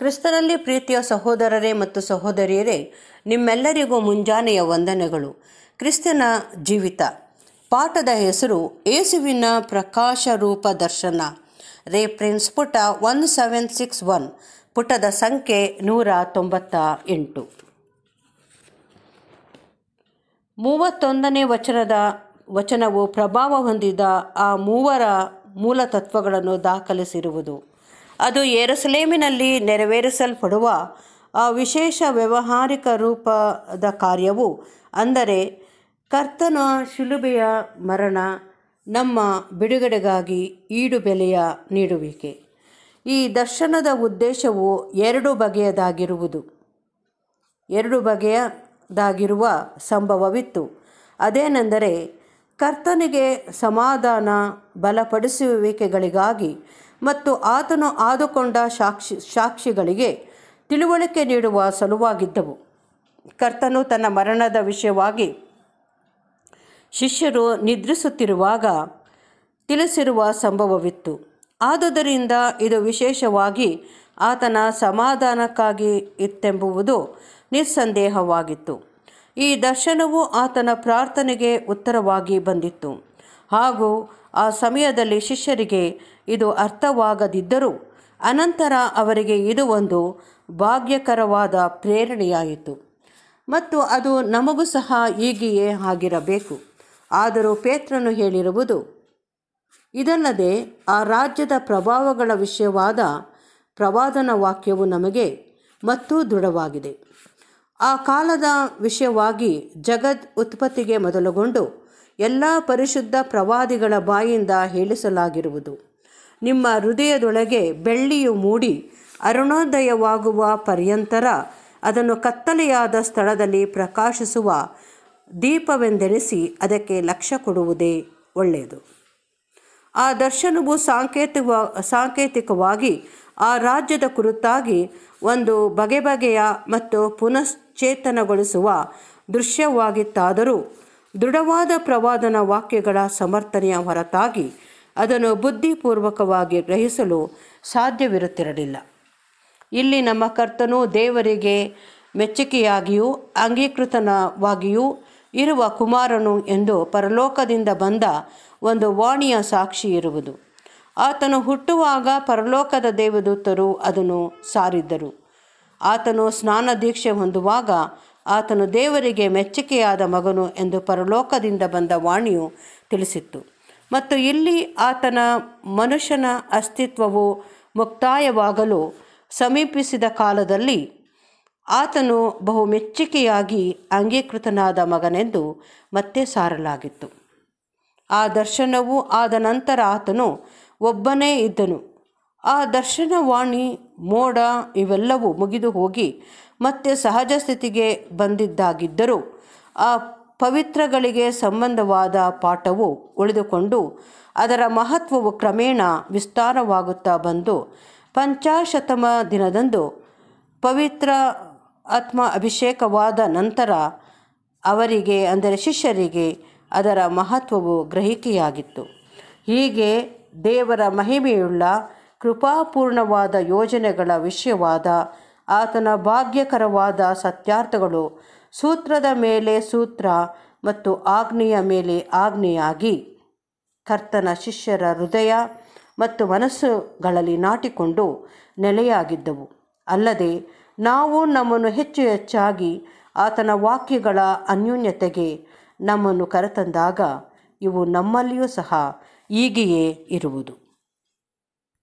ಕ್ರಿಸ್ತನಲ್ಲಿ ಪ್ರೀತಿಯ ಸಹೋದರರೇ ಮತ್ತು ಸಹೋದರಿಯರೇ ನಿಮ್ಮೆಲ್ಲರಿಗೂ ಮುಂಜಾನೆಯ ವಂದನೆಗಳು ಕ್ರಿಸ್ತನ ಜೀವಿತ ಪಾಠದ ಹೆಸರು ಏಸುವಿನ ಪ್ರಕಾಶ ರೂಪ ದರ್ಶನ ಪ್ರಿನ್ಸ್ ಪುಟ ಒನ್ ಸೆವೆನ್ ಸಿಕ್ಸ್ ಒನ್ ಪುಟದ ಸಂಖ್ಯೆ ನೂರ ತೊಂಬತ್ತ ಎಂಟು ಮೂವತ್ತೊಂದನೇ ವಚನದ ವಚನವು ಪ್ರಭಾವ ಹೊಂದಿದ ಆ ಮೂವರ ಮೂಲತತ್ವಗಳನ್ನು ದಾಖಲಿಸಿರುವುದು ಅದು ಏರುಸಲೇಮಿನಲ್ಲಿ ನೆರವೇರಿಸಲ್ಪಡುವ ಆ ವಿಶೇಷ ವ್ಯವಹಾರಿಕ ರೂಪದ ಕಾರ್ಯವು ಅಂದರೆ ಕರ್ತನ ಶಿಲುಬೆಯ ಮರಣ ನಮ್ಮ ಬಿಡುಗಡೆಗಾಗಿ ಈಡು ಬೆಲೆಯ ನೀಡುವಿಕೆ ಈ ದರ್ಶನದ ಉದ್ದೇಶವು ಎರಡು ಬಗೆಯದಾಗಿರುವುದು ಎರಡು ಬಗೆಯದಾಗಿರುವ ಸಂಭವವಿತ್ತು ಅದೇನೆಂದರೆ ಕರ್ತನಿಗೆ ಸಮಾಧಾನ ಬಲಪಡಿಸುವಿಕೆಗಳಿಗಾಗಿ ಮತ್ತು ಆತನು ಆದುಕೊಂಡ ಸಾಕ್ಷಿ ಸಾಕ್ಷಿಗಳಿಗೆ ತಿಳುವಳಿಕೆ ನೀಡುವ ಸಲುವಾಗಿದ್ದವು ಕರ್ತನು ತನ್ನ ಮರಣದ ವಿಷಯವಾಗಿ ಶಿಷ್ಯರು ನಿದ್ರಿಸುತ್ತಿರುವಾಗ ತಿಳಿಸಿರುವ ಸಂಭವವಿತ್ತು ಆದುದರಿಂದ ಇದು ವಿಶೇಷವಾಗಿ ಆತನ ಸಮಾಧಾನಕ್ಕಾಗಿ ಇತ್ತೆಂಬುವುದು ನಿಸ್ಸಂದೇಹವಾಗಿತ್ತು ಈ ದರ್ಶನವು ಆತನ ಪ್ರಾರ್ಥನೆಗೆ ಉತ್ತರವಾಗಿ ಬಂದಿತ್ತು ಹಾಗೂ ಆ ಸಮಯದಲ್ಲಿ ಶಿಷ್ಯರಿಗೆ ಇದು ಅರ್ಥವಾಗದಿದ್ದರೂ ಅನಂತರ ಅವರಿಗೆ ಇದು ಒಂದು ಭಾಗ್ಯಕರವಾದ ಪ್ರೇರಣೆಯಾಯಿತು ಮತ್ತು ಅದು ನಮಗೂ ಸಹ ಈಗಿಯೇ ಆಗಿರಬೇಕು ಆದರೂ ಪೇತ್ರನು ಹೇಳಿರುವುದು ಇದಲ್ಲದೆ ಆ ರಾಜ್ಯದ ಪ್ರಭಾವಗಳ ವಿಷಯವಾದ ಪ್ರವಾದನ ವಾಕ್ಯವು ನಮಗೆ ಮತ್ತೂ ದೃಢವಾಗಿದೆ ಆ ಕಾಲದ ವಿಷಯವಾಗಿ ಜಗದ್ ಉತ್ಪತ್ತಿಗೆ ಮೊದಲುಗೊಂಡು ಎಲ್ಲ ಪರಿಶುದ್ಧ ಪ್ರವಾದಿಗಳ ಬಾಯಿಂದ ಹೇಳಿಸಲಾಗಿರುವುದು ನಿಮ್ಮ ಹೃದಯದೊಳಗೆ ಬೆಳ್ಳಿಯು ಮೂಡಿ ಅರುಣೋದಯವಾಗುವ ಪರ್ಯಂತರ ಅದನ್ನು ಕತ್ತಲೆಯಾದ ಸ್ಥಳದಲ್ಲಿ ಪ್ರಕಾಶಿಸುವ ದೀಪವೆಂದೆನಿಸಿ ಅದಕ್ಕೆ ಲಕ್ಷ್ಯ ಕೊಡುವುದೇ ಒಳ್ಳೆಯದು ಆ ದರ್ಶನವು ಸಾಂಕೇತಿಕ ಸಾಂಕೇತಿಕವಾಗಿ ಆ ರಾಜ್ಯದ ಕುರಿತಾಗಿ ಒಂದು ಬಗೆ ಬಗೆಯ ಮತ್ತು ಪುನಶ್ಚೇತನಗೊಳಿಸುವ ದೃಶ್ಯವಾಗಿತ್ತಾದರೂ ದೃಢವಾದ ಪ್ರವಾದನ ವಾಕ್ಯಗಳ ಸಮರ್ಥನೆಯ ಹೊರತಾಗಿ ಅದನ್ನು ಬುದ್ಧಿಪೂರ್ವಕವಾಗಿ ಗ್ರಹಿಸಲು ಸಾಧ್ಯವಿರುತ್ತಿರಲಿಲ್ಲ ಇಲ್ಲಿ ನಮ್ಮ ಕರ್ತನು ದೇವರಿಗೆ ಮೆಚ್ಚುಗೆಯಾಗಿಯೂ ಅಂಗೀಕೃತನವಾಗಿಯೂ ಇರುವ ಕುಮಾರನು ಎಂದು ಪರಲೋಕದಿಂದ ಬಂದ ಒಂದು ವಾಣಿಯ ಸಾಕ್ಷಿ ಇರುವುದು ಆತನು ಹುಟ್ಟುವಾಗ ಪರಲೋಕದ ದೇವದೂತರು ಅದನ್ನು ಸಾರಿದ್ದರು ಆತನು ಸ್ನಾನ ದೀಕ್ಷೆ ಹೊಂದುವಾಗ ಆತನು ದೇವರಿಗೆ ಮೆಚ್ಚುಗೆಯಾದ ಮಗನು ಎಂದು ಪರಲೋಕದಿಂದ ಬಂದ ವಾಣಿಯು ತಿಳಿಸಿತ್ತು ಮತ್ತು ಇಲ್ಲಿ ಆತನ ಮನುಷ್ಯನ ಅಸ್ತಿತ್ವವು ಮುಕ್ತಾಯವಾಗಲು ಸಮೀಪಿಸಿದ ಕಾಲದಲ್ಲಿ ಆತನು ಬಹು ಮೆಚ್ಚುಗೆಯಾಗಿ ಅಂಗೀಕೃತನಾದ ಮಗನೆಂದು ಮತ್ತೆ ಸಾರಲಾಗಿತ್ತು ಆ ದರ್ಶನವು ಆದ ನಂತರ ಆತನು ಒಬ್ಬನೇ ಇದ್ದನು ಆ ದರ್ಶನವಾಣಿ ಮೋಡ ಇವೆಲ್ಲವೂ ಮುಗಿದು ಹೋಗಿ ಮತ್ತೆ ಸಹಜ ಸ್ಥಿತಿಗೆ ಬಂದಿದ್ದಾಗಿದ್ದರೂ ಆ ಪವಿತ್ರಗಳಿಗೆ ಸಂಬಂಧವಾದ ಪಾಠವು ಉಳಿದುಕೊಂಡು ಅದರ ಮಹತ್ವವು ಕ್ರಮೇಣ ವಿಸ್ತಾರವಾಗುತ್ತಾ ಬಂದು ಪಂಚಾಶತಮ ದಿನದಂದು ಪವಿತ್ರ ಆತ್ಮ ಅಭಿಷೇಕವಾದ ನಂತರ ಅವರಿಗೆ ಅಂದರೆ ಶಿಷ್ಯರಿಗೆ ಅದರ ಮಹತ್ವವು ಗ್ರಹಿಕೆಯಾಗಿತ್ತು ಹೀಗೆ ದೇವರ ಮಹಿಮೆಯುಳ್ಳ ಕೃಪಾಪೂರ್ಣವಾದ ಯೋಜನೆಗಳ ವಿಷಯವಾದ ಆತನ ಭಾಗ್ಯಕರವಾದ ಸತ್ಯಾರ್ಥಗಳು ಸೂತ್ರದ ಮೇಲೆ ಸೂತ್ರ ಮತ್ತು ಆಗ್ನೆಯ ಮೇಲೆ ಆಜ್ಞೆಯಾಗಿ ಕರ್ತನ ಶಿಷ್ಯರ ಹೃದಯ ಮತ್ತು ಮನಸ್ಸುಗಳಲ್ಲಿ ನಾಟಿಕೊಂಡು ನೆಲೆಯಾಗಿದ್ದವು ಅಲ್ಲದೆ ನಾವು ನಮ್ಮನ್ನು ಹೆಚ್ಚು ಹೆಚ್ಚಾಗಿ ಆತನ ವಾಕ್ಯಗಳ ಅನ್ಯೂನ್ಯತೆಗೆ ನಮ್ಮನ್ನು ಕರೆತಂದಾಗ ಇವು ನಮ್ಮಲ್ಲಿಯೂ ಸಹ ಹೀಗೆಯೇ ಇರುವುದು